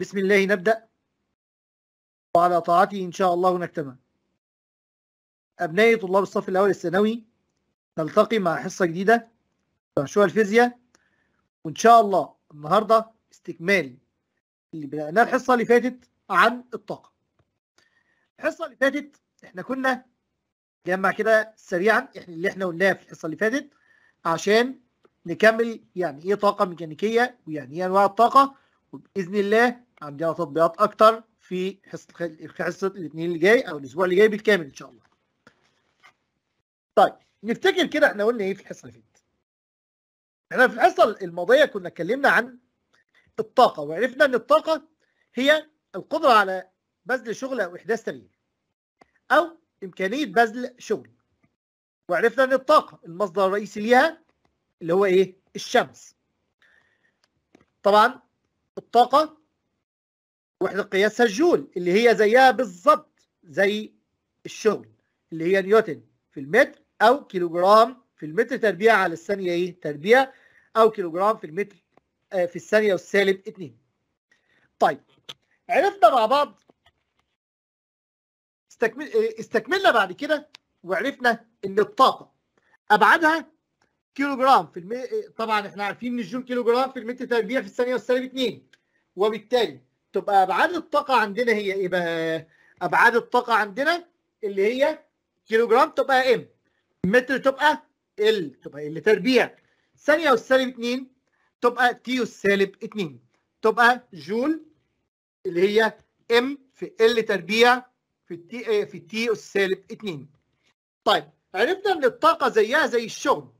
بسم الله نبدأ وعلى طاعته إن شاء الله نكتمل أبنائي طلاب الصف الأول الثانوي نلتقي مع حصة جديدة مشروع الفيزياء وإن شاء الله النهاردة استكمال اللي بدأناه الحصة اللي فاتت عن الطاقة الحصة اللي فاتت إحنا كنا جمع كده سريعا يعني اللي إحنا قلناه في الحصة اللي فاتت عشان نكمل يعني إيه طاقة ميكانيكية ويعني إيه أنواع الطاقة وبإذن الله عندنا تطبيقات اكتر في حصه حصه الاثنين اللي جاي او الاسبوع اللي جاي بالكامل ان شاء الله طيب نفتكر كده احنا قلنا ايه في الحصه اللي فاتت احنا في الحصه الماضيه كنا اتكلمنا عن الطاقه وعرفنا ان الطاقه هي القدره على بذل شغل او احداث تغيير او امكانيه بذل شغل وعرفنا ان الطاقه المصدر الرئيسي ليها اللي هو ايه الشمس طبعا الطاقه وحده قياس الجول اللي هي زيها بالضبط زي الشغل اللي هي نيوتن في المتر او كيلوغرام في المتر تربيع على الثانيه ايه تربيع او كيلوغرام في المتر آه، في الثانيه والسالب 2 طيب عرفنا مع بعض آه، استكملنا بعد كده وعرفنا ان الطاقه ابعادها كيلو جرام في الم... آه، طبعا احنا عارفين ان الجول كيلو جرام في المتر تربيع في الثانيه والسالب 2 وبالتالي تبقى ابعاد الطاقه عندنا هي ايه بقى ابعاد الطاقه عندنا اللي هي كيلو جرام تبقى ام متر تبقى ال تبقى ال تربيع ثانيه والسالب 2 تبقى تي والسالب 2 تبقى جول اللي هي ام في ال تربيع في تي آه، في تي والسالب 2 طيب عرفنا ان الطاقه زيها زي الشغل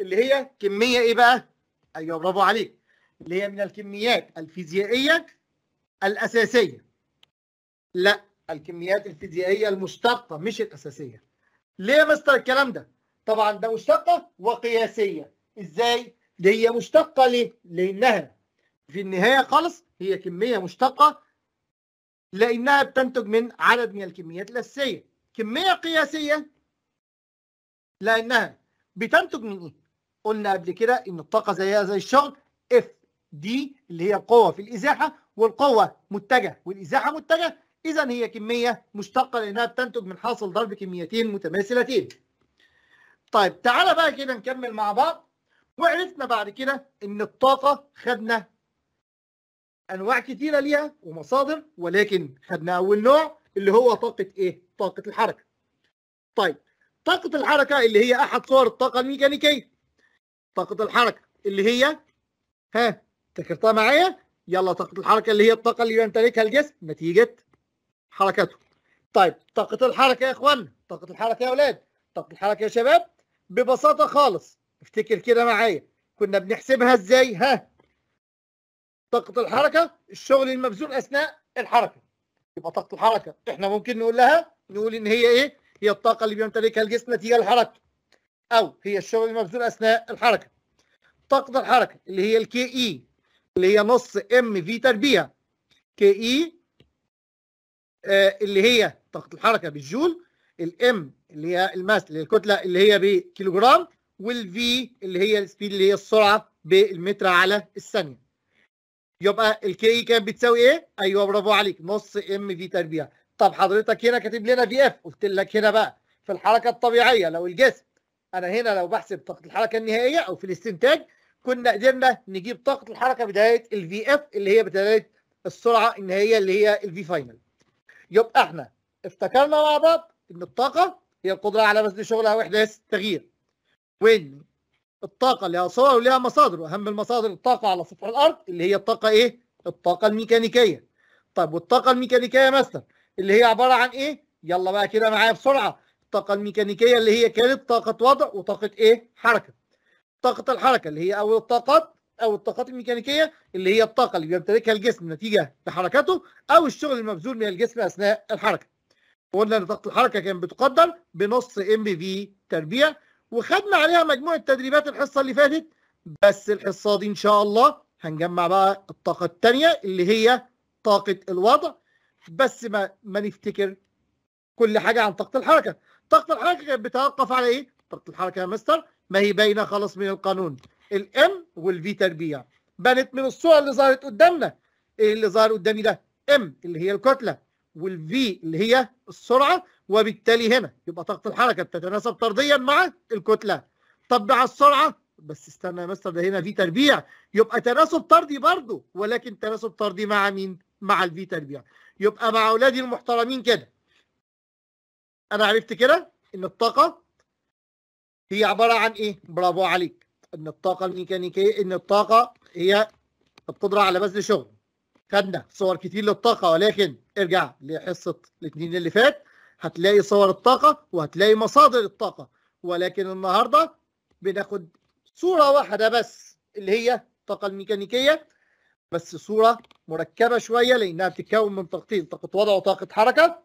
اللي هي كميه ايه بقى ايوه برافو عليك اللي هي من الكميات الفيزيائيه الاساسيه لا الكميات الفيزيائيه المشتقه مش الاساسيه ليه يا مستر الكلام ده طبعا ده مشتقه وقياسيه ازاي دي هي مشتقه ليه لانها في النهايه خالص هي كميه مشتقه لانها بتنتج من عدد من الكميات الاساسيه كميه قياسيه لانها بتنتج من ايه قلنا قبل كده ان الطاقه زيها زي الشغل اف دي اللي هي القوة في الإزاحة والقوة متجه والإزاحة متجه إذا هي كمية مشتقة لأنها بتنتج من حاصل ضرب كميتين متماثلتين. طيب تعالى بقى كده نكمل مع بعض وعرفنا بعد كده إن الطاقة خدنا أنواع كتيرة ليها ومصادر ولكن خدنا أول نوع اللي هو طاقة إيه؟ طاقة الحركة. طيب طاقة الحركة اللي هي أحد صور الطاقة الميكانيكية. طاقة الحركة اللي هي ها افتكرتها معايا يلا طاقة الحركة اللي هي الطاقة اللي يمتلكها الجسم نتيجة حركته طيب طاقة الحركة يا اخوانا طاقة الحركة يا اولاد طاقة الحركة يا شباب ببساطة خالص افتكر كده معايا كنا بنحسبها ازاي ها طاقة الحركة الشغل المبذول اثناء الحركة يبقى طاقة الحركة احنا ممكن نقول لها نقول ان هي ايه هي الطاقة اللي بيمتلكها الجسم نتيجة لحركته او هي الشغل المبذول اثناء الحركة طاقة الحركة اللي هي الكي اي اللي هي نص ام في تربيع كي e، اي آه، اللي هي طاقه الحركه بالجول الام اللي هي الماس اللي هي الكتله اللي هي بكيلو جرام والفي اللي هي السبيد اللي هي السرعه بالمتر على الثانيه يبقى الكي e كانت بتساوي ايه ايوه برافو عليك نص ام في تربيع طب حضرتك هنا كاتب لنا في اف قلت لك هنا بقى في الحركه الطبيعيه لو الجسم انا هنا لو بحسب طاقه الحركه النهائيه او في الاستنتاج كنا قدرنا نجيب طاقه الحركه بدايه الفي اف اللي هي بدايه السرعه ان هي اللي هي الفي فاينل يبقى احنا افتكرنا مع بعض ان الطاقه هي القدره على بذل شغل او احداث تغيير وان الطاقه لها صور ولها مصادر واهم المصادر الطاقه على سطح الارض اللي هي الطاقه ايه الطاقه الميكانيكيه طب والطاقه الميكانيكيه مثلا اللي هي عباره عن ايه يلا بقى كده معايا بسرعه الطاقه الميكانيكيه اللي هي كانت طاقه وضع وطاقه ايه حركه طاقة الحركة اللي هي أو الطاقات أو الطاقات الميكانيكية اللي هي الطاقة اللي بيمتلكها الجسم نتيجة لحركته أو الشغل المبذول من الجسم أثناء الحركة. قلنا إن طاقة الحركة كانت بتقدر بنص ام في تربيع وخدنا عليها مجموعة تدريبات الحصة اللي فاتت بس الحصة دي إن شاء الله هنجمع بقى الطاقة الثانية اللي هي طاقة الوضع بس ما ما نفتكر كل حاجة عن طاقة الحركة. طاقة الحركة كانت بتتوقف على إيه؟ طاقة الحركة يا مستر ما هي باينه خلص من القانون الام والفي تربيع بانت من الصوره اللي ظهرت قدامنا ايه اللي ظهر قدامي ده ام اللي هي الكتله والفي اللي هي السرعه وبالتالي هنا يبقى طاقه الحركه بتتناسب طرديا مع الكتله طب على السرعه بس استنى يا مستر ده هنا في تربيع يبقى تناسب طردي برضه ولكن تناسب طردي مع مين؟ مع الفي تربيع يبقى مع اولادي المحترمين كده انا عرفت كده ان الطاقه هي عباره عن ايه برافو عليك ان الطاقه الميكانيكيه ان الطاقه هي القدره على بذل شغل خدنا صور كتير للطاقه ولكن ارجع لحصه الاثنين اللي فات هتلاقي صور الطاقه وهتلاقي مصادر الطاقه ولكن النهارده بناخد صوره واحده بس اللي هي الطاقه الميكانيكيه بس صوره مركبه شويه لانها بتتكون من طاقتين طاقه وضع وطاقه حركه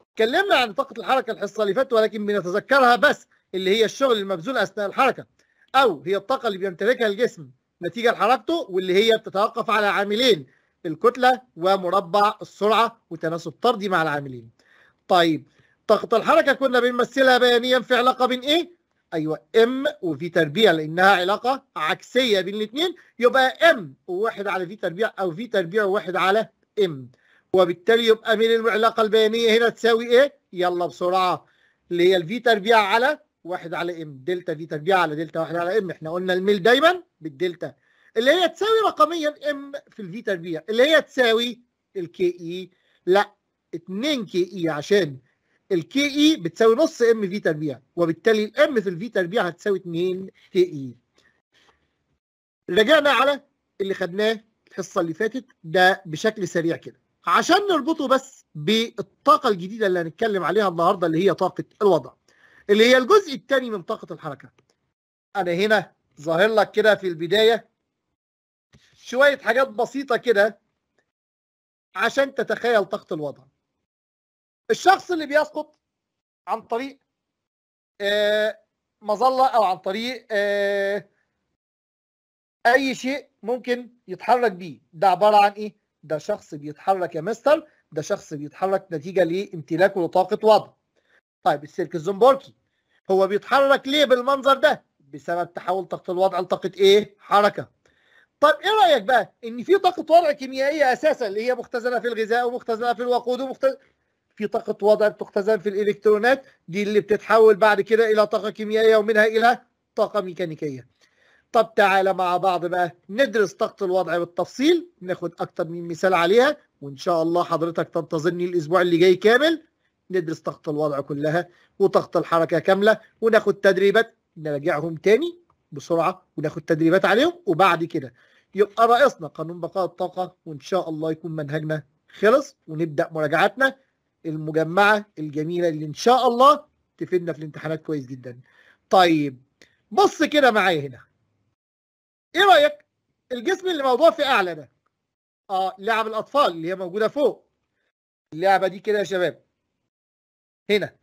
اتكلمنا عن طاقه الحركه الحصه اللي فاتت ولكن بنتذكرها بس اللي هي الشغل المبذول اثناء الحركه او هي الطاقه اللي بيمتلكها الجسم نتيجه لحركته واللي هي بتتوقف على عاملين الكتله ومربع السرعه وتناسب طردي مع العاملين طيب طاقه الحركه كنا بنمثلها بيانيا في علاقه بين ايه ايوه ام وفي تربيع لانها علاقه عكسيه بين الاثنين يبقى ام وواحد على في تربيع او في تربيع وواحد على ام وبالتالي يبقى من العلاقه البيانيه هنا تساوي ايه؟ يلا بسرعه اللي هي الفي تربيع على واحد على ام دلتا دي تربيع على دلتا واحد على ام احنا قلنا الميل دايما بالدلتا اللي هي تساوي رقميا ام في الفي تربيع اللي هي تساوي الكي اي لا 2 كي اي عشان الكي اي بتساوي نص ام في تربيع وبالتالي الام في الفي تربيع هتساوي 2 كي اي رجعنا على اللي خدناه الحصه اللي فاتت ده بشكل سريع كده عشان نربطه بس بالطاقه الجديده اللي هنتكلم عليها النهارده اللي هي طاقه الوضع اللي هي الجزء الثاني من طاقة الحركة أنا هنا ظاهر لك كده في البداية شوية حاجات بسيطة كده عشان تتخيل طاقة الوضع الشخص اللي بيسقط عن طريق آه، مظلة أو عن طريق آه، أي شيء ممكن يتحرك بيه ده عبارة عن إيه؟ ده شخص بيتحرك يا مستر ده شخص بيتحرك نتيجة لامتلاكه لطاقة وضع طيب السلك الزنبوركي هو بيتحرك ليه بالمنظر ده بسبب تحول طاقه الوضع لطاقه ايه حركه طب ايه رايك بقى ان في طاقه وضع كيميائيه اساسا اللي هي مختزنه في الغذاء ومختزنه في الوقود ومختزنه في طاقه وضع بتختزن في الالكترونات دي اللي بتتحول بعد كده الى طاقه كيميائيه ومنها الى طاقه ميكانيكيه طب تعالى مع بعض بقى ندرس طاقه الوضع بالتفصيل ناخد اكتر من مثال عليها وان شاء الله حضرتك تنتظرني الاسبوع اللي جاي كامل ندرس طاقه الوضع كلها وطاقه الحركه كامله وناخد تدريبات نراجعهم تاني بسرعه وناخد تدريبات عليهم وبعد كده يبقى ناقصنا قانون بقاء الطاقه وان شاء الله يكون منهجنا خلص ونبدا مراجعتنا المجمعه الجميله اللي ان شاء الله تفيدنا في الامتحانات كويس جدا. طيب بص كده معايا هنا. ايه رايك الجسم اللي موضوع في اعلى ده؟ اه لعب الاطفال اللي هي موجوده فوق. اللعبه دي كده يا شباب هنا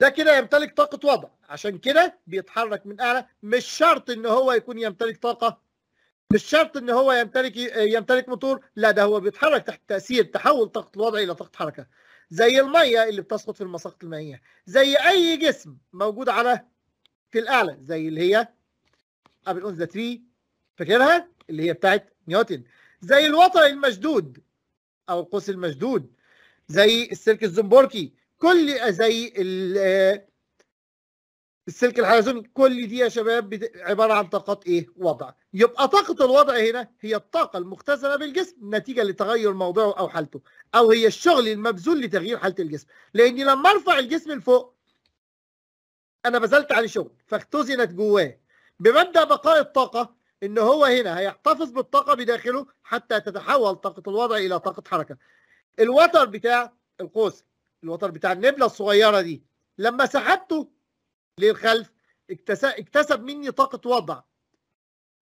ده كده يمتلك طاقة وضع عشان كده بيتحرك من أعلى مش شرط إن هو يكون يمتلك طاقة مش شرط إن هو يمتلك يمتلك موتور لا ده هو بيتحرك تحت تأثير تحول طاقة الوضع إلى طاقة حركة زي المية اللي بتسقط في المساقط المائية زي أي جسم موجود على في الأعلى زي اللي هي قبل ذا تري فاكرها اللي هي بتاعت نيوتن زي الوتر المشدود أو القوس المشدود زي السلك الزنبوركي كل زي السلك الحلزوني كل دي يا شباب عباره عن طاقات ايه وضع يبقى طاقه الوضع هنا هي الطاقه المختزله بالجسم نتيجه لتغير موضعه او حالته او هي الشغل المبذول لتغيير حاله الجسم لاني لما ارفع الجسم لفوق انا بذلت عليه شغل فاختزنت جواه بمبدا بقاء الطاقه ان هو هنا هيحتفظ بالطاقه بداخله حتى تتحول طاقه الوضع الى طاقه حركه الوتر بتاع القوس الوتر بتاع النبله الصغيره دي لما سحبته للخلف اكتسب مني طاقه وضع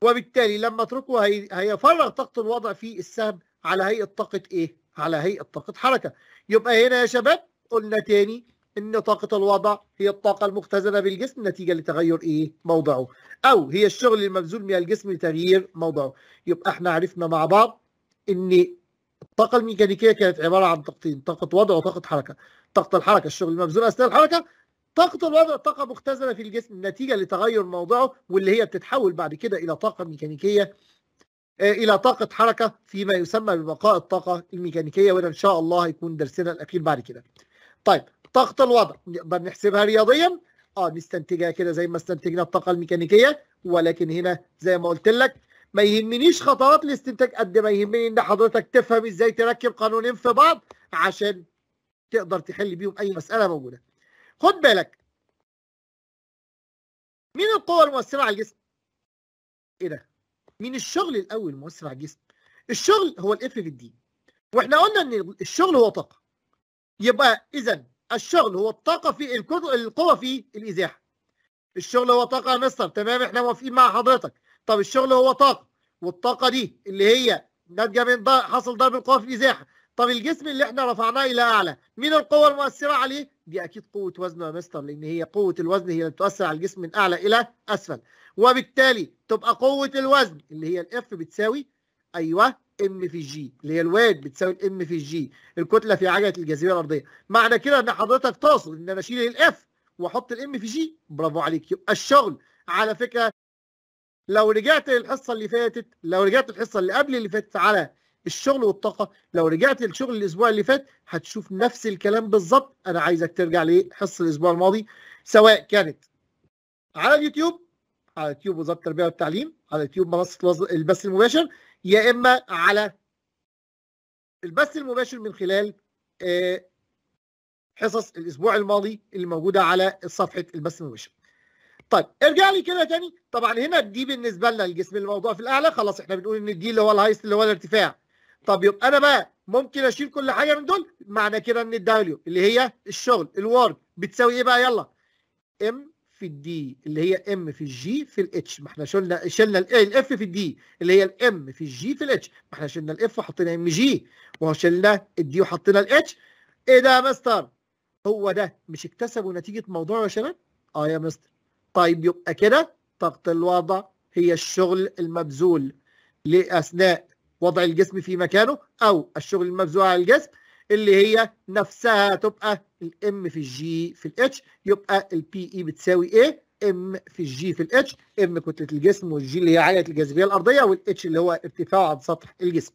وبالتالي لما اتركه هيفرغ طاقه الوضع في السهم على هيئه طاقه ايه؟ على هيئه طاقه حركه يبقى هنا يا شباب قلنا تاني ان طاقه الوضع هي الطاقه المختزنه بالجسم نتيجه لتغير ايه؟ موضعه او هي الشغل المبذول من الجسم لتغيير موضعه يبقى احنا عرفنا مع بعض ان الطاقه الميكانيكيه كانت عباره عن طاقتين طاقه وضع وطاقه حركه طاقه الحركه الشغل المبذول اثناء الحركه طاقه الوضع طاقه مختزله في الجسم نتيجه لتغير موضعه واللي هي بتتحول بعد كده الى طاقه ميكانيكيه آه، الى طاقه حركه فيما يسمى ببقاء الطاقه الميكانيكيه وده ان شاء الله هيكون درسنا الاخير بعد كده طيب طاقه الوضع نقدر نحسبها رياضيا اه نستنتجها كده زي ما استنتجنا الطاقه الميكانيكيه ولكن هنا زي ما قلت لك ما يهمنيش خطوات الاستنتاج قد ما يهمني ان حضرتك تفهم ازاي تركب قانونين في بعض عشان تقدر تحل بيهم اي مساله موجوده خد بالك مين القوه المؤثره على الجسم ايه ده مين الشغل الاول المؤثر على الجسم الشغل هو الاف في الدي واحنا قلنا ان الشغل هو طاقه يبقى اذا الشغل هو الطاقه في القوه في الازاحه الشغل هو طاقه يا مستر تمام احنا موافقين مع حضرتك طب الشغل هو طاقه والطاقه دي اللي هي ناتجه من ضرب حصل ضرب القوه في الازاحه طب الجسم اللي احنا رفعناه الى اعلى مين القوه المؤثره عليه دي اكيد قوه وزنه يا مستر لان هي قوه الوزن هي اللي بتؤثر على الجسم من اعلى الى اسفل وبالتالي تبقى قوه الوزن اللي هي الاف بتساوي ايوه ام في جي اللي هي الواد بتساوي الام في جي الكتله في عجله الجاذبيه الارضيه معنى كده ان حضرتك تقصد ان انا اشيل الاف واحط الام في جي برافو عليك يبقى الشغل على فكره لو رجعت للحصه اللي فاتت لو رجعت الحصه اللي قبل اللي فاتت على الشغل والطاقه لو رجعت للشغل الاسبوع اللي فات هتشوف نفس الكلام بالظبط انا عايزك ترجع لحصه الاسبوع الماضي سواء كانت على اليوتيوب على يوتيوب وزاره التربيه والتعليم على يوتيوب منصه البث المباشر يا اما على البث المباشر من خلال آه، حصص الاسبوع الماضي اللي موجوده على صفحه البث المباشر طيب ارجع لي كده تاني طبعا هنا دي بالنسبه لنا الجسم الموضوع في الاعلى خلاص احنا بنقول ان دي اللي هو الهايست اللي هو الارتفاع طب يبقى انا بقى ممكن اشيل كل حاجه من دول معنى كده ان الدبليو اللي هي الشغل الورد بتساوي ايه بقى يلا ام في الدي اللي هي ام في الجي في الاتش ما احنا شلنا شلنا الاف في الدي اللي هي الام في الجي في الاتش ما احنا شلنا الاف وحطينا ام جي وشلنا الدي وحطينا الاتش ايه ده يا مستر هو ده مش اكتسبوا نتيجه موضوع يا شباب اه يا مستر طيب يبقى كده طاقة الوضع هي الشغل المبذول لأثناء وضع الجسم في مكانه أو الشغل المبذول على الجسم اللي هي نفسها تبقى الام في الجي في الاتش يبقى البي اي e بتساوي ايه ام في الجي في الاتش ام كتله الجسم والجي اللي هي عاليه الجاذبيه الارضيه والاتش اللي هو ارتفاعه عن سطح الجسم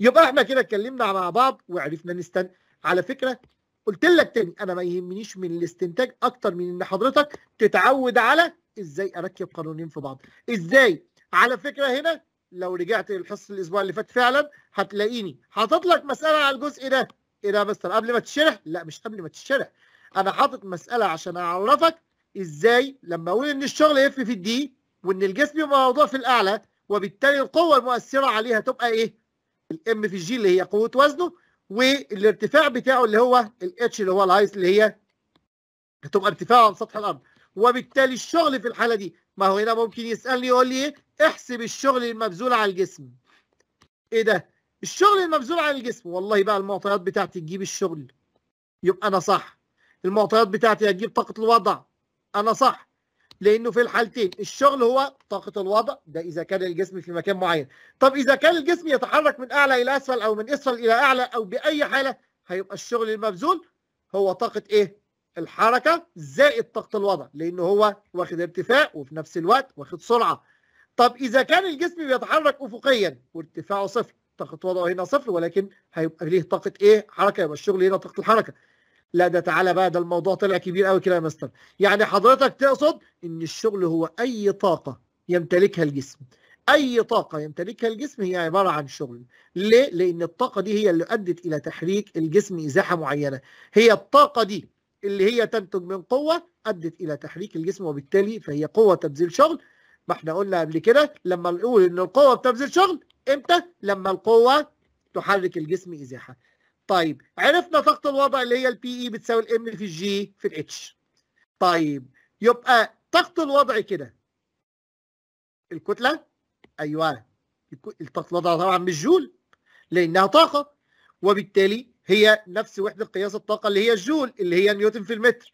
يبقى احنا كده اتكلمنا مع بعض وعرفنا نستن على فكره قلت لك تاني انا ما يهمنيش من الاستنتاج اكتر من ان حضرتك تتعود على ازاي اركب قانونين في بعض ازاي على فكره هنا لو رجعت للحصه الاسبوع اللي فات فعلا هتلاقيني حاطط لك مساله على الجزء ده ايه ده بس قبل ما تشرح لا مش قبل ما تشرح انا حاطط مساله عشان اعرفك ازاي لما اقول ان الشغل اف في الدي وان الجسم موضوع في الاعلى وبالتالي القوه المؤثره عليها تبقى ايه الام في الجي اللي هي قوه وزنه والارتفاع بتاعه اللي هو الاتش اللي هو الهايس اللي هي هتبقى ارتفاعه عن سطح الارض وبالتالي الشغل في الحاله دي ما هو هنا ممكن يسالني يقول لي ايه احسب الشغل المبذول على الجسم ايه ده الشغل المبذول على الجسم والله بقى المعطيات بتاعتي تجيب الشغل يبقى انا صح المعطيات بتاعتي هتجيب طاقه الوضع انا صح لانه في الحالتين الشغل هو طاقه الوضع ده اذا كان الجسم في مكان معين طب اذا كان الجسم يتحرك من اعلى الى اسفل او من اسفل الى اعلى او باي حاله هيبقى الشغل المبذول هو طاقه ايه الحركه زائد طاقه الوضع لانه هو واخد ارتفاع وفي نفس الوقت واخد سرعه طب اذا كان الجسم بيتحرك افقيا وارتفاعه صفر طاقه وضعه هنا صفر ولكن هيبقى ليه طاقه ايه حركه يبقى الشغل هنا طاقه الحركه لا ده تعالى بقى ده الموضوع طلع كبير قوي كده يا مستر يعني حضرتك تقصد ان الشغل هو اي طاقه يمتلكها الجسم اي طاقه يمتلكها الجسم هي عباره عن شغل ليه لان الطاقه دي هي اللي ادت الى تحريك الجسم ازاحه معينه هي الطاقه دي اللي هي تنتج من قوه ادت الى تحريك الجسم وبالتالي فهي قوه تبذل شغل ما احنا قلنا قبل كده لما نقول ان القوه بتبذل شغل امتى لما القوه تحرك الجسم ازاحه طيب عرفنا طاقه الوضع اللي هي البي اي e بتساوي الام في الجي في الاتش طيب يبقى طاقه الوضع كده الكتله ايوه طاقه الوضع طبعا مش جول لانها طاقه وبالتالي هي نفس وحده قياس الطاقه اللي هي الجول اللي هي نيوتن في المتر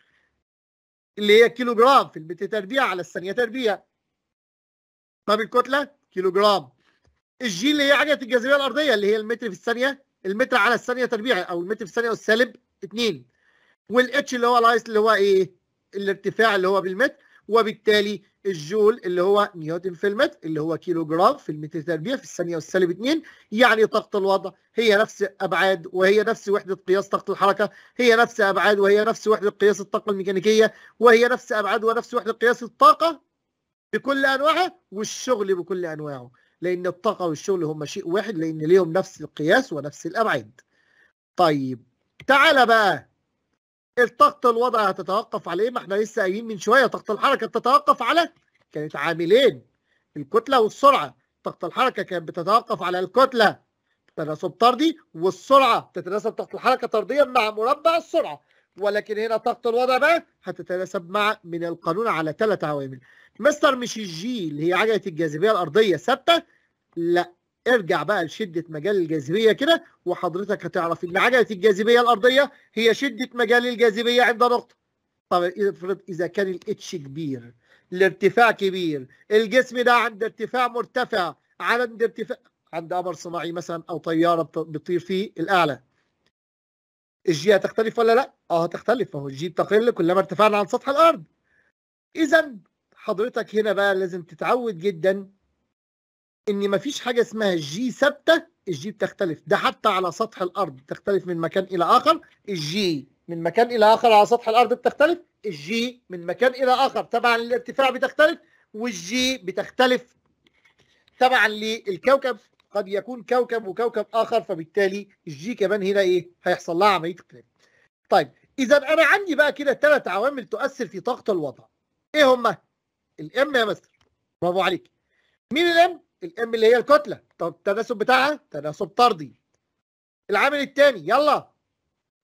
اللي هي كيلو جرام في المتر تربيع على الثانيه تربيع طب الكتله كيلو جرام الجي اللي هي عجله الجاذبيه الارضيه اللي هي المتر في الثانيه المتر على الثانيه تربيع او المتر في الثانيه والسالب 2 والاتش اللي هو الايس اللي هو ايه الارتفاع اللي هو بالمتر وبالتالي الجول اللي هو نيوتن في المتر اللي هو كيلو جرام في المتر تربيع في الثانيه والسالب 2 يعني طاقه الوضع هي نفس ابعاد وهي نفس وحده قياس طاقه الحركه هي نفس ابعاد وهي نفس وحده قياس الطاقه الميكانيكيه وهي نفس ابعاد ونفس وحده قياس الطاقه بكل انواعها والشغل بكل انواعه لان الطاقه والشغل هما شيء واحد لان ليهم نفس القياس ونفس الابعاد طيب تعالى بقى الطاقه الوضع هتتوقف على ايه ما احنا لسه قايلين من شويه طاقه الحركه بتتوقف على كانت عاملين الكتله والسرعه طاقه الحركه كانت بتتوقف على الكتله تناسب طردي والسرعه تتناسب طاقه الحركه طرديا مع مربع السرعه ولكن هنا طاقه الوضع بقى هتتناسب مع من القانون على ثلاث عوامل مستر مش الجي اللي هي عجله الجاذبيه الارضيه ثابته لا ارجع بقى لشدة مجال الجاذبية كده وحضرتك هتعرف ان عجلة الجاذبية الأرضية هي شدة مجال الجاذبية عند نقطة طب افرض إذا كان الاتش كبير الارتفاع كبير الجسم ده عند ارتفاع مرتفع عند ارتفاع عند قمر صناعي مثلا أو طيارة بتطير فيه الأعلى الجي هتختلف ولا لا؟ اه هتختلف ما هو الجي بتقل كلما ارتفعنا عن سطح الأرض إذا حضرتك هنا بقى لازم تتعود جدا ان مفيش حاجه اسمها جي ثابته الجي بتختلف ده حتى على سطح الارض بتختلف من مكان الى اخر الجي من مكان الى اخر على سطح الارض بتختلف الجي من مكان الى اخر تبعا للارتفاع بتختلف والجي بتختلف تبعا للكوكب قد يكون كوكب وكوكب اخر فبالتالي الجي كمان هنا ايه هيحصل لها عمليه اختلاف طيب اذا انا عندي بقى كده ثلاث عوامل تؤثر في طاقه الوضع ايه هما الام يا مستر برافو عليك مين الام الام اللي هي الكتله طب التناسب بتاعها تناسب طردي العامل الثاني يلا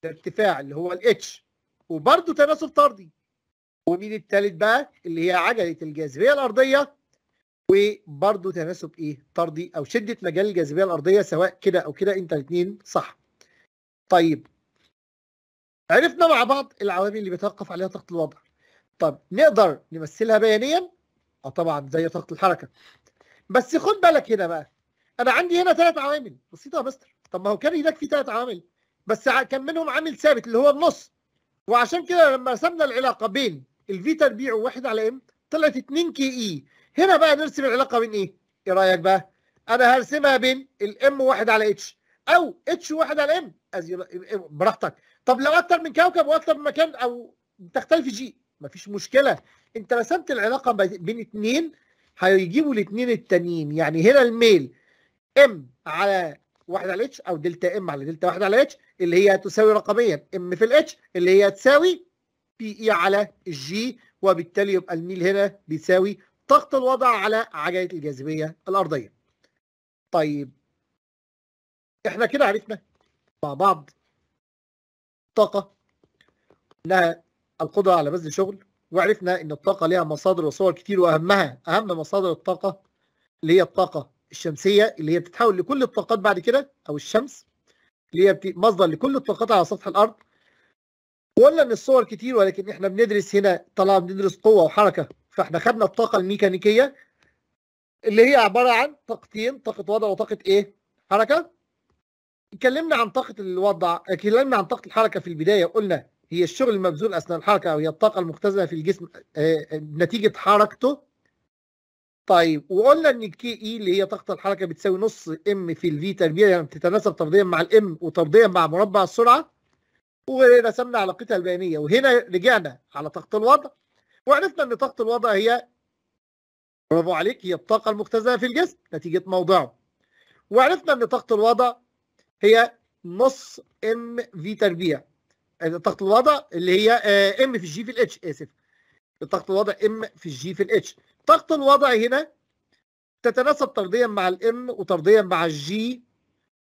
الارتفاع اللي هو الاتش وبرده تناسب طردي ومين الثالث بقى اللي هي عجله الجاذبيه الارضيه وبرده تناسب ايه طردي او شده مجال الجاذبيه الارضيه سواء كده او كده انت الاثنين صح طيب عرفنا مع بعض العوامل اللي بيتوقف عليها طاقه الوضع طب نقدر نمثلها بيانيا اه طبعا زي طاقه الحركه بس خد بالك هنا بقى انا عندي هنا ثلاث عوامل بسيطه يا مستر طب ما هو كان هناك في ثلاث عوامل بس كان منهم عامل ثابت اللي هو النص وعشان كده لما رسمنا العلاقه بين الفي تربيع وواحد على ام طلعت 2 كي اي e. هنا بقى نرسم العلاقه بين ايه؟ ايه رايك بقى؟ انا هرسمها بين الام واحد على اتش او اتش واحد على ام إيه، براحتك طب لو اكتر من كوكب واكتر من مكان او تختلف جي مفيش مشكله انت رسمت العلاقه بين اثنين هيجيبوا الاثنين التانيين يعني هنا الميل ام على واحد على اتش او دلتا ام على دلتا واحد على اتش اللي هي تساوي رقميا ام في الاتش اللي هي تساوي بي اي e على الجي وبالتالي يبقى الميل هنا بيساوي طاقه الوضع على عجله الجاذبيه الارضيه. طيب احنا كده عرفنا مع بعض طاقه انها القدره على بذل شغل وعرفنا ان الطاقه ليها مصادر وصور كتير واهمها اهم مصادر الطاقه اللي هي الطاقه الشمسيه اللي هي بتتحول لكل الطاقات بعد كده او الشمس اللي هي مصدر لكل الطاقات على سطح الارض قلنا ان الصور كتير ولكن احنا بندرس هنا طالما بندرس قوه وحركه فاحنا خدنا الطاقه الميكانيكيه اللي هي عباره عن طاقتين طاقه وضع وطاقه ايه حركه اتكلمنا عن طاقه الوضع اتكلمنا عن طاقه الحركه في البدايه قلنا هي الشغل المبذول اثناء الحركه او هي الطاقه المختزنه في الجسم آه، آه، نتيجه حركته طيب وقلنا ان الكي اي اللي هي طاقه الحركه بتساوي نص ام في الفي تربيع يعني بتتناسب طرديا مع الام وطرديا مع مربع السرعه ورسمنا علاقتها البيانيه وهنا رجعنا على طاقه الوضع وعرفنا ان طاقه الوضع هي برافو عليك هي الطاقه المختزنه في الجسم نتيجه موضعه وعرفنا ان طاقه الوضع هي نص ام في تربيع طاقه الوضع اللي هي ام آه، في الجي في الاتش اسف طاقه الوضع ام في الجي في الاتش طاقه الوضع هنا تتناسب طرديا مع الام وطرديا مع الجي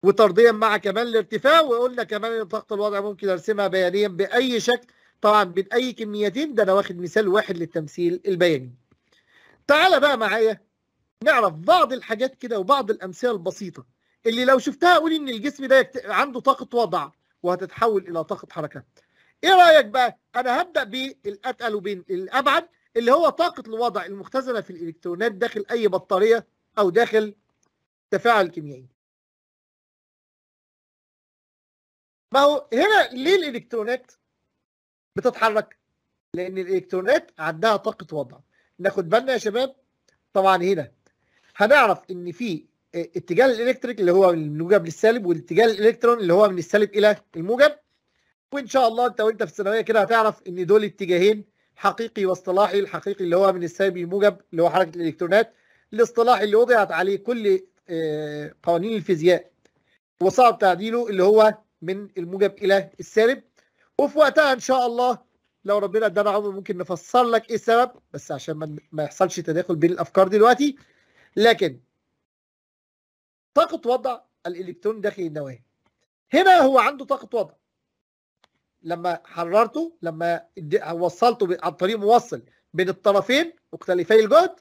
وطرديا مع كمان الارتفاع وقلنا كمان ان طاقه الوضع ممكن ارسمها بيانيا باي شكل طبعا بين اي كميتين ده انا واخد مثال واحد للتمثيل البياني تعال بقى معايا نعرف بعض الحاجات كده وبعض الامثله البسيطه اللي لو شفتها قولي ان الجسم ده عنده طاقه وضع وهتتحول الى طاقه حركه ايه رايك بقى انا هبدا بالاتقل وبين الابعد اللي هو طاقه الوضع المختزنه في الالكترونات داخل اي بطاريه او داخل تفاعل كيميائي ما هو هنا ليه الالكترونات بتتحرك لان الالكترونات عندها طاقه وضع ناخد بالنا يا شباب طبعا هنا هنعرف ان في اتجاه الالكتريك اللي هو من الموجب للسالب والاتجاه الالكترون اللي هو من السالب الى الموجب وان شاء الله انت وانت في الثانويه كده هتعرف ان دول اتجاهين حقيقي واصطلاحي الحقيقي اللي هو من السالب للموجب اللي هو حركه الالكترونات الاصطلاحي اللي وضعت عليه كل آه، قوانين الفيزياء وصعب تعديله اللي هو من الموجب الى السالب وفي وقتها ان شاء الله لو ربنا ادانا عمر ممكن نفسر لك ايه السبب بس عشان ما يحصلش تداخل بين الافكار دلوقتي لكن طاقة وضع الإلكترون داخل النواة هنا هو عنده طاقة وضع لما حررته لما وصلته عن طريق موصل بين الطرفين مختلفي الجهد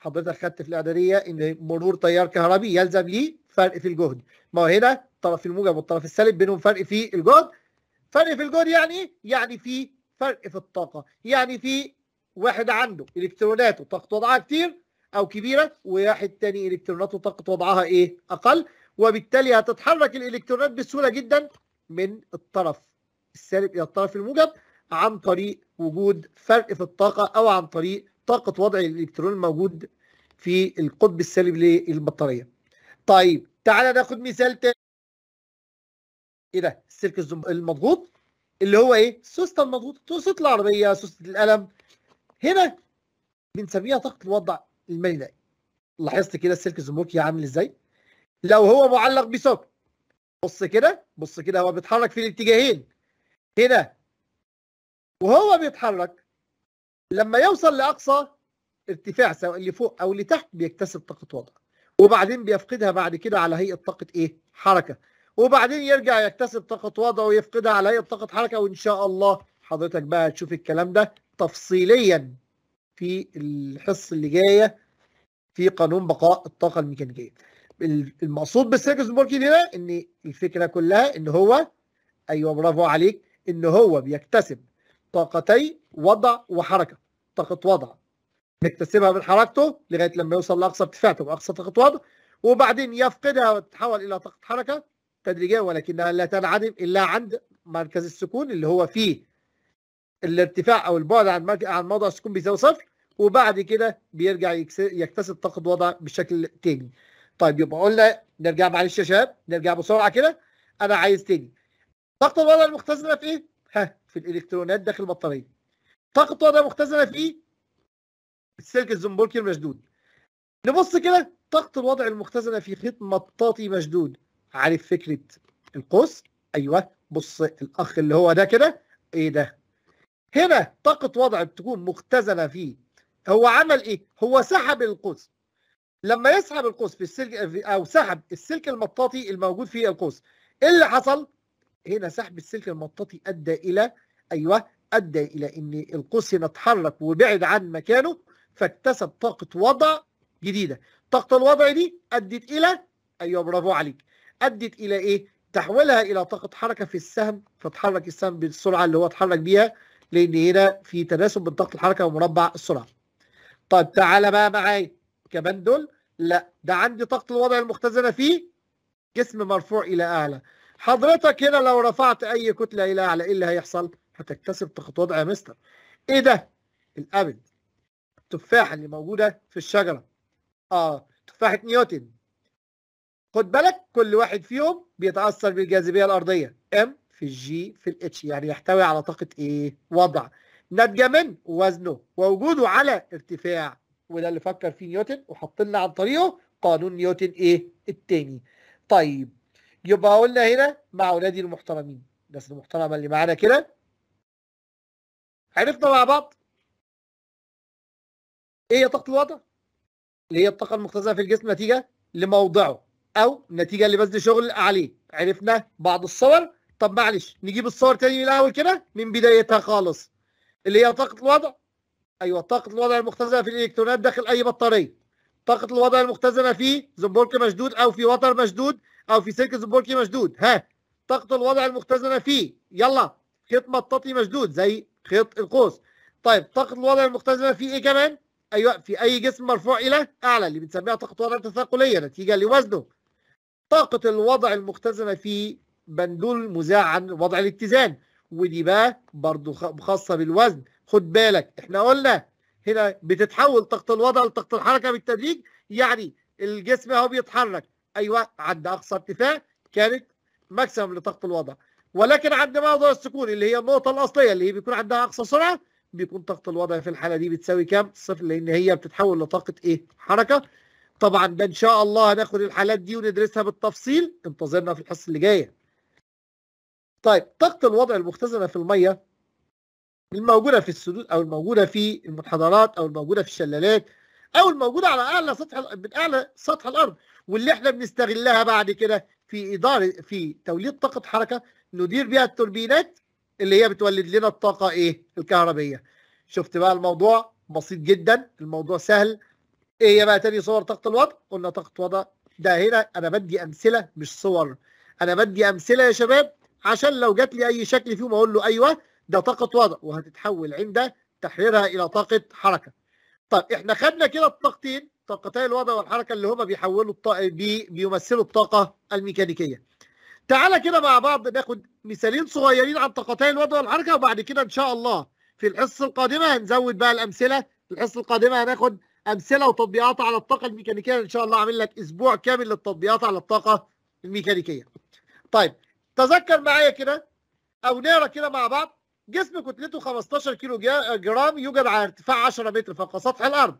حضرتك خدت في الاعداديه ان مرور تيار كهربي يلزم ليه فرق في الجهد ما هو هنا الطرف الموجب والطرف السالب بينهم فرق في الجهد فرق في الجهد يعني يعني في فرق في الطاقه يعني في واحد عنده الكتروناته طاقه وضعها كتير او كبيره وواحد تاني الكتروناته طاقه وضعها ايه اقل وبالتالي هتتحرك الالكترونات بسهوله جدا من الطرف السالب الى الطرف الموجب عن طريق وجود فرق في الطاقه او عن طريق طاقه وضع الالكترون الموجود في القطب السالب للبطاريه. طيب تعالى ناخد مثال تاني ايه ده السلك المضغوط اللي هو ايه سوسته المضغوطه سوسته العربيه سوسته القلم هنا بنسميها طاقه الوضع الميناء لاحظت كده السلك زموكي عامل ازاي لو هو معلق بثقب بص كده بص كده هو بيتحرك في الاتجاهين هنا وهو بيتحرك لما يوصل لاقصى ارتفاع سواء اللي فوق او اللي تحت بيكتسب طاقه وضع وبعدين بيفقدها بعد كده على هيئه طاقه ايه حركه وبعدين يرجع يكتسب طاقه وضع ويفقدها على هيئه طاقه حركه وان شاء الله حضرتك بقى تشوف الكلام ده تفصيليا في الحصه اللي جايه في قانون بقاء الطاقه الميكانيكيه المقصود بالسيركس ماركت هنا ان الفكره كلها ان هو ايوه برافو عليك ان هو بيكتسب طاقتي وضع وحركه طاقه وضع بيكتسبها من حركته لغايه لما يوصل لاقصى ارتفاعته واقصى طاقه وضع وبعدين يفقدها وتتحول الى طاقه حركه تدريجيا ولكنها لا تنعدم الا عند مركز السكون اللي هو فيه الارتفاع او البعد عن عن موضع السكون بيساوي صفر وبعد كده بيرجع يكتسب طاقه وضع بشكل تاني طيب يبقى قلنا نرجع معلش يا شباب نرجع بسرعه كده انا عايز تاني طاقه الوضع المختزنه في ايه ها في الالكترونات داخل البطاريه طاقه الوضع المختزنه في ايه السلك الزنبركي المشدود نبص كده طاقه الوضع المختزنه في خيط مطاطي مشدود عارف فكره القوس ايوه بص الاخ اللي هو ده كده ايه ده هنا طاقة وضع بتكون مختزنة فيه هو عمل ايه؟ هو سحب القوس لما يسحب القوس في السلك او سحب السلك المطاطي الموجود فيه القوس ايه اللي حصل؟ هنا سحب السلك المطاطي ادى الى ايوه ادى الى ان القوس هنا اتحرك وبعد عن مكانه فاكتسب طاقة وضع جديدة طاقة الوضع دي ادت الى ايوه برافو عليك ادت الى ايه؟ تحويلها الى طاقة حركة في السهم فتحرك السهم بالسرعة اللي هو اتحرك بيها لان هنا في تناسب من ضغط الحركه ومربع السرعه طيب تعالى بقى معايا كمان دول لا ده عندي طاقه الوضع المختزنه فيه جسم مرفوع الى اعلى حضرتك هنا لو رفعت اي كتله الى اعلى ايه اللي هيحصل هتكتسب طاقه وضع يا مستر ايه ده الابل التفاحه اللي موجوده في الشجره اه تفاحه نيوتن خد بالك كل واحد فيهم بيتاثر بالجاذبيه الارضيه ام في الجي في الاتش يعني يحتوي على طاقة ايه وضع ناتجة من وزنه ووجوده على ارتفاع وده اللي فكر فيه نيوتن وحط لنا عن طريقه قانون نيوتن ايه التاني طيب يبقى قلنا هنا مع اولادي المحترمين الناس المحترمه اللي معانا كده عرفنا مع بعض ايه هي طاقه الوضع اللي هي الطاقه المختزنه في الجسم نتيجه لموضعه او نتيجه لبذل شغل عليه عرفنا بعض الصور طب معلش نجيب الصور تاني من الاول كده من بدايتها خالص اللي هي طاقه الوضع ايوه طاقه الوضع المختزنه في الالكترونات داخل اي بطاريه طاقه الوضع المختزنه في زنبورك مشدود او في وتر مشدود او في سلك زنبورك مشدود ها طاقه الوضع المختزنه في يلا خيط مطاطي مشدود زي خيط القوس طيب طاقه الوضع المختزنه في ايه كمان ايوه في اي جسم مرفوع الى اعلى اللي بنسميها طاقه وضع تثاقليه نتيجه لوزنه طاقه الوضع المختزنه في بندول مذاع عن وضع الاتزان ودي بقى برضو خاصه بالوزن خد بالك احنا قلنا هنا بتتحول طاقه الوضع لطاقه الحركه بالتدريج يعني الجسم اهو بيتحرك ايوه عند اقصى ارتفاع كانت ماكسيمم لطاقه الوضع ولكن عند موضع السكون اللي هي النقطه الاصليه اللي هي بيكون عندها اقصى سرعه بيكون طاقه الوضع في الحاله دي بتساوي كام صفر لان هي بتتحول لطاقه ايه حركه طبعا ده ان شاء الله هناخد الحالات دي وندرسها بالتفصيل انتظرنا في الحصه اللي جايه طيب طاقة الوضع المختزنة في المية الموجودة في السدود أو الموجودة في المنحدرات أو الموجودة في الشلالات أو الموجودة على أعلى سطح من أعلى سطح الأرض واللي إحنا بنستغلها بعد كده في إدارة في توليد طاقة حركة ندير بيها التوربينات اللي هي بتولد لنا الطاقة إيه الكهربية شفت بقى الموضوع بسيط جدا الموضوع سهل ايه هي بقى تاني صور طاقة الوضع قلنا طاقة الوضع ده هنا انا بدي امثلة مش صور انا بدي امثلة يا شباب عشان لو جات لي اي شكل فيهم اقول له ايوه ده طاقه وضع وهتتحول عند تحريرها الى طاقه حركه طب احنا خدنا كده الطاقتين طاقتي الوضع والحركه اللي هما بيحولوا الطاقة بي بيمثلوا الطاقه الميكانيكيه تعالى كده مع بعض ناخد مثالين صغيرين عن طاقتي الوضع والحركه وبعد كده ان شاء الله في الحصه القادمه هنزود بقى الامثله في الحصه القادمه هناخد امثله وتطبيقات على الطاقه الميكانيكيه ان شاء الله عامل لك اسبوع كامل للتطبيقات على الطاقه الميكانيكيه طيب تذكر معايا كده او نقرا كده مع بعض جسم كتلته 15 كيلو جرام يوجد على ارتفاع 10 متر فوق سطح الارض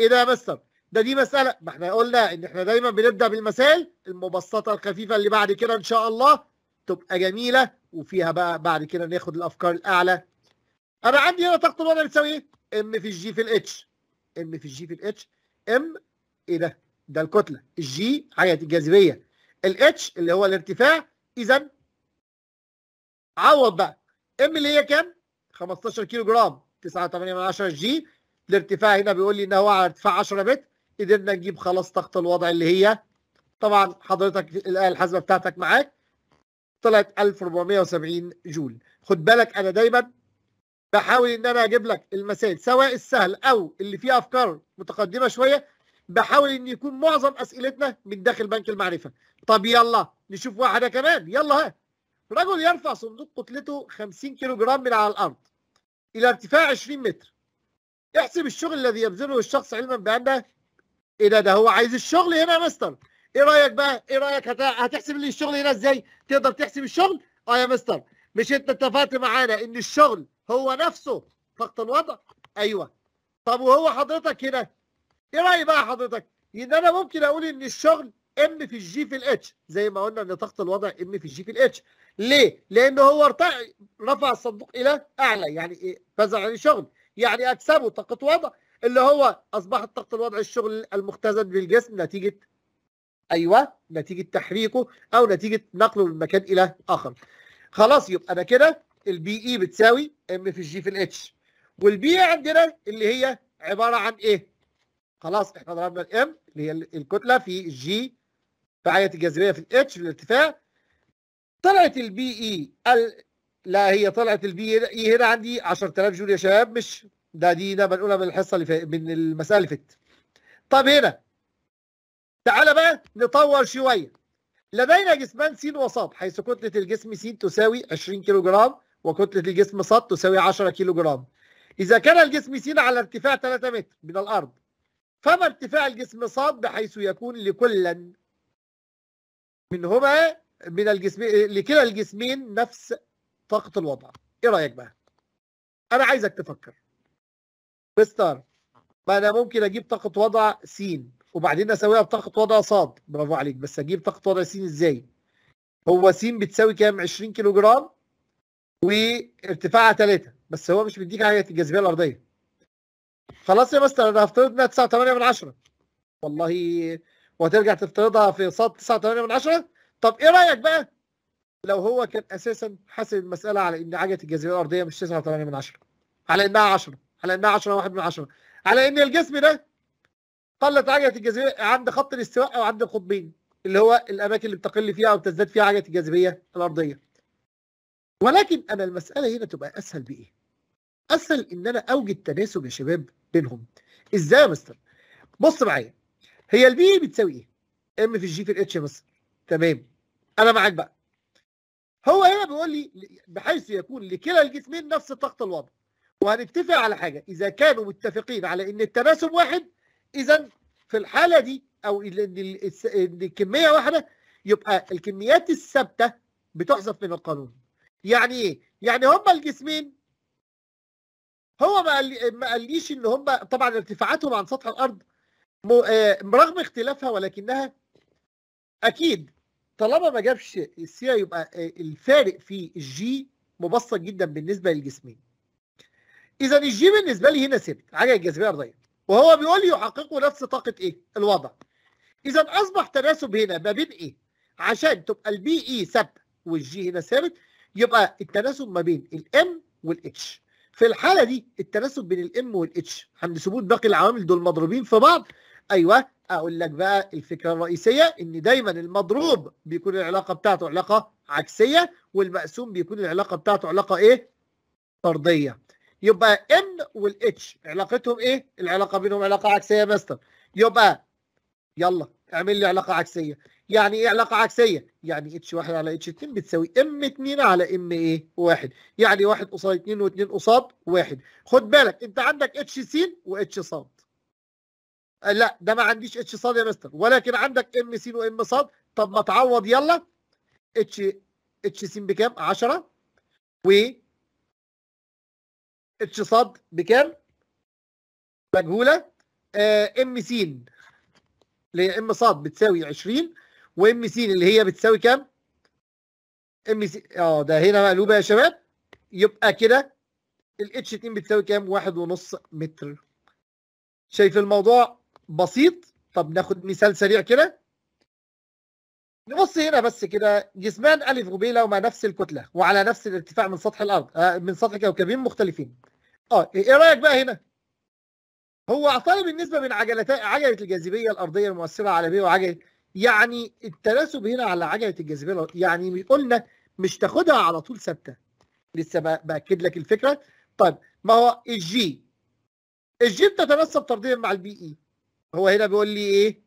ايه ده يا مستر ده دي مساله ما احنا قلنا ان احنا دايما بنبدا بالمسائل المبسطه الخفيفه اللي بعد كده ان شاء الله تبقى جميله وفيها بقى بعد كده ناخد الافكار الاعلى انا عندي هنا طاقه الوضع بتساوي ايه ام في الجي في الاتش ام في الجي في الاتش ام ايه ده ده الكتله الجي حاجه الجاذبيه الاتش اللي هو الارتفاع اذا عوض بقى ام اللي هي كام 15 كيلو جرام 9.8 جي الارتفاع هنا بيقول لي ان هو على ارتفاع 10 متر قدرنا نجيب خلاص طاقه الوضع اللي هي طبعا حضرتك الاله الحاسبه بتاعتك معاك طلعت 1470 جول خد بالك انا دايما بحاول ان انا اجيب لك المسائل سواء السهل او اللي فيه افكار متقدمه شويه بحاول ان يكون معظم اسئلتنا من داخل بنك المعرفه طب يلا نشوف واحده كمان يلا ها رجل يرفع صندوق كتلته 50 كيلو جرام من على الارض الى ارتفاع 20 متر احسب الشغل الذي يبذله الشخص علما بانه ايه ده ده هو عايز الشغل هنا يا مستر ايه رايك بقى ايه رايك هت... هتحسب لي الشغل هنا ازاي تقدر تحسب الشغل اه يا مستر مش انت اتفقت معانا ان الشغل هو نفسه فقط الوضع ايوه طب وهو حضرتك هنا ايه راي بقى حضرتك ان انا ممكن اقول ان الشغل ام في الجي في الاتش زي ما قلنا ان طاقه الوضع ام في الجي في الاتش ليه؟ لان هو رفع الصندوق الى اعلى يعني ايه؟ فزع عن الشغل يعني اكسبه طاقه وضع اللي هو اصبحت طاقه الوضع الشغل المختزن بالجسم نتيجه ايوه نتيجه تحريكه او نتيجه نقله من مكان الى اخر. خلاص يبقى انا كده البي اي e بتساوي ام في الجي في الاتش والبي e عندنا اللي هي عباره عن ايه؟ خلاص احنا ضربنا الام اللي هي الكتله في جي فعالية الجاذبية في الاتش في الارتفاع طلعت البي اي ال... لا هي طلعت البي اي هنا عندي 10000 جول يا شباب مش ده دي ده بنقولها من الحصة اللي في... من المسألة اللي فاتت طب هنا تعالى بقى نطور شوية لدينا جسمان س وص حيث كتلة الجسم س تساوي 20 كيلو جرام وكتلة الجسم ص تساوي 10 كيلو جرام إذا كان الجسم س على ارتفاع 3 متر من الأرض فما ارتفاع الجسم ص بحيث يكون لكلا من هما من الجسمين لكلا الجسمين نفس طاقة الوضع ايه رأيك بقى انا عايزك تفكر مستر ما انا ممكن اجيب طاقة وضع س وبعدين اسويها بطاقة وضع ص برافو عليك بس اجيب طاقة وضع س ازاي هو س بتساوي كام 20 كيلو جرام وارتفاعها 3 بس هو مش بيديك حاجة الجاذبية الارضية خلاص يا مستر انا هفترض انها 9.8 من 10 والله وهترجع تفترضها في صاد 9 8 من 10 طب ايه رايك بقى لو هو كان اساسا حاسب المساله على ان عجله الجاذبيه الارضيه مش 9 8 من 10 على انها 10 على انها 10 1 من 10 على ان الجسم ده قلت عجله الجاذبيه عند خط الاستواء او عند القطبين اللي هو الاماكن اللي بتقل فيها او بتزداد فيها عجله الجاذبيه الارضيه ولكن انا المساله هنا تبقى اسهل بايه اسهل ان انا اوجد تناسب يا شباب بينهم ازاي يا مستر بص معايا هي البي بتساوي ايه؟ ام في الجي في الاتش بس تمام انا معاك بقى هو هنا بيقول لي بحيث يكون لكلا الجسمين نفس طاقه الوضع وهنتفق على حاجه اذا كانوا متفقين على ان التناسب واحد اذا في الحاله دي او ان الكميه واحده يبقى الكميات الثابته بتحذف من القانون يعني ايه يعني هما الجسمين هو ما قاليش ان هما طبعا ارتفاعاتهم عن سطح الارض آه، رغم اختلافها ولكنها اكيد طالما ما جابش السيا يبقى آه، الفارق في الجي مبسط جدا بالنسبه للجسمين اذا الجي بالنسبه لي هنا ثابت عجل الجاذبيه الارضيه وهو بيقول لي يحققوا نفس طاقه ايه الوضع اذا اصبح تناسب هنا ما بين ايه عشان تبقى البي اي e ثابته والجي هنا ثابت يبقى التناسب ما بين الام والاتش في الحاله دي التناسب بين الام والاتش ثبوت باقي العوامل دول مضروبين في بعض ايوه اقول لك بقى الفكره الرئيسيه ان دايما المضروب بيكون العلاقه بتاعته علاقه عكسيه والمقسوم بيكون العلاقه بتاعته علاقه ايه طرديه يبقى ان والاتش علاقتهم ايه العلاقه بينهم علاقه عكسيه يا مستر يبقى يلا اعمل لي علاقه عكسيه يعني ايه علاقه عكسيه يعني اتش 1 على اتش 2 بتساوي ام 2 على ام ايه 1 يعني 1 قصاد 2 و2 قصاد 1 خد بالك انت عندك اتش س واتش ص آه، لا ده ما عنديش اتش صاد يا مستر ولكن عندك ام س وام صاد طب ما تعوض يلا اتش اتش س بكام 10 و اتش صاد بكام مجهوله آه، ام س اللي هي ام صاد بتساوي 20 وام س اللي هي بتساوي كام ام س اه ده هنا مقلوبه يا شباب يبقى كده الاتش 2 بتساوي كام واحد ونص متر شايف الموضوع بسيط طب ناخد مثال سريع كده نبص هنا بس كده جسمان الف وبيلهما نفس الكتله وعلى نفس الارتفاع من سطح الارض آه، من سطح كوكبين مختلفين اه ايه رايك بقى هنا هو اعطاني بالنسبه من عجلتين عجله الجاذبيه الارضيه المؤثره على بي وعجله يعني التناسب هنا على عجله الجاذبيه يعني قلنا مش تاخدها على طول ثابته لسه باكد لك الفكره طيب ما هو الجي الجي بتتناسب طرديا مع البي اي هو هنا بيقول لي ايه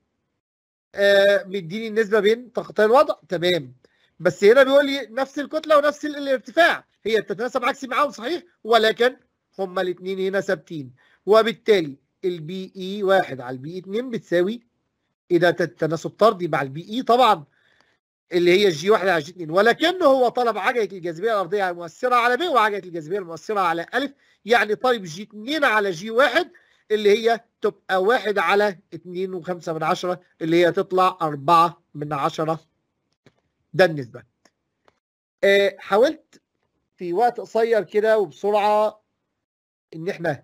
آه مديني النسبه بين طاقتي الوضع تمام بس هنا بيقول لي نفس الكتله ونفس الارتفاع هي تتناسب عكسي معاهم صحيح ولكن هما الاثنين هنا ثابتين وبالتالي البي اي e واحد على البي e اي 2 بتساوي ايه ده تناسب طردي مع البي اي e طبعا اللي هي الجي واحد على جي 2 ولكنه هو طلب عجله الجاذبيه الارضيه المؤثره على ب وعجله الجاذبيه المؤثره على ألف يعني طالب جي 2 على جي 1 اللي هي تبقى واحد على اتنين وخمسة من عشرة اللي هي تطلع أربعة من عشرة ده النسبة آه، حاولت في وقت قصير كده وبسرعة إن إحنا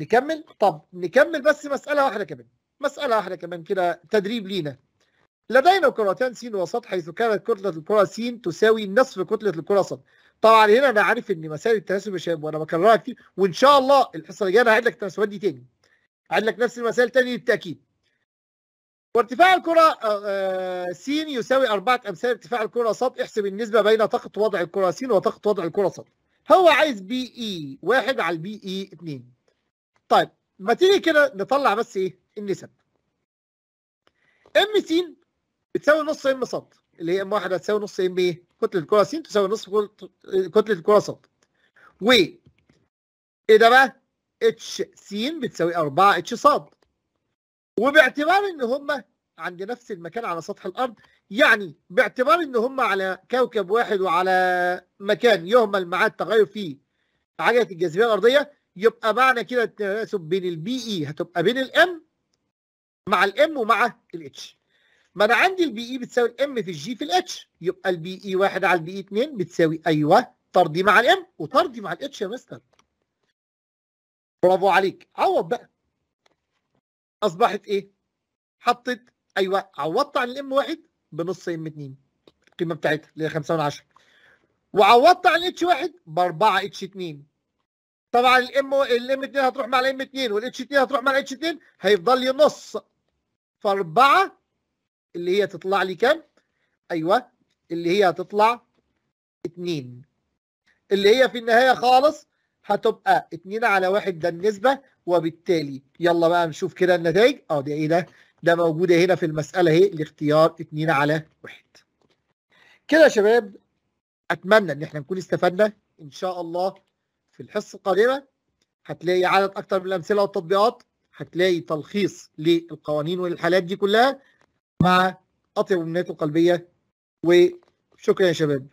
نكمل طب نكمل بس مسألة واحدة كمان مسألة واحدة كمان كده تدريب لينا لدينا كرتان س وسط حيث كانت كتلة الكرة س تساوي نصف كتلة الكرة ص طبعا هنا انا عارف ان مسائل التناسب شباب وانا بكررها كتير وان شاء الله الحصه اللي جايه هعيد لك التناسبات دي تاني هعيد لك نفس المسائل تاني بالتاكيد وارتفاع الكرة آه، آه، س يساوي أربعة أمثال ارتفاع الكرة ص احسب النسبة بين طاقة وضع الكرة س وطاقة وضع الكرة ص هو عايز بي إي واحد على البي إي اتنين طيب ما تيجي كده نطلع بس إيه النسب ام س بتساوي نص ام ص اللي هي ام واحد هتساوي نص ام ايه كتله الكره س تساوي نصف كتله الكره س و ايه ده بقى اتش س بتساوي 4 اتش ص وباعتبار ان هما عند نفس المكان على سطح الارض يعني باعتبار ان هم على كوكب واحد وعلى مكان يهمل معاه التغير في عجله الجاذبيه الارضيه يبقى معنى كده التناسب بين البي اي e هتبقى بين الام مع الام ومع الاتش ما انا عندي البي اي بتساوي الام في الجي في الاتش يبقى البي اي 1 على البي اي 2 بتساوي ايوه طردي مع الام وطردي مع الاتش يا مستر برافو عليك عوض بقى اصبحت ايه حطت ايوه عوضت عن الام 1 بنص ام 2 القيمه بتاعتها اللي هي 5 من 10 وعوضت عن اتش 1 ب 4 اتش 2 طبعا الام الام 2 هتروح مع الام 2 والاتش 2 هتروح مع الاتش 2 هيفضل لي نص ف 4 اللي هي تطلع لي كم؟ ايوه اللي هي هتطلع 2 اللي هي في النهايه خالص هتبقى 2 على 1 ده النسبه وبالتالي يلا بقى نشوف كده النتائج اه ده ايه ده ده موجوده هنا في المساله اهي الاختيار 2 على 1 كده يا شباب اتمنى ان احنا نكون استفدنا ان شاء الله في الحصه القادمه هتلاقي عدد اكتر من الامثله والتطبيقات هتلاقي تلخيص للقوانين والحالات دي كلها مع اطيب الامنيات القلبيه وشكرا يا شباب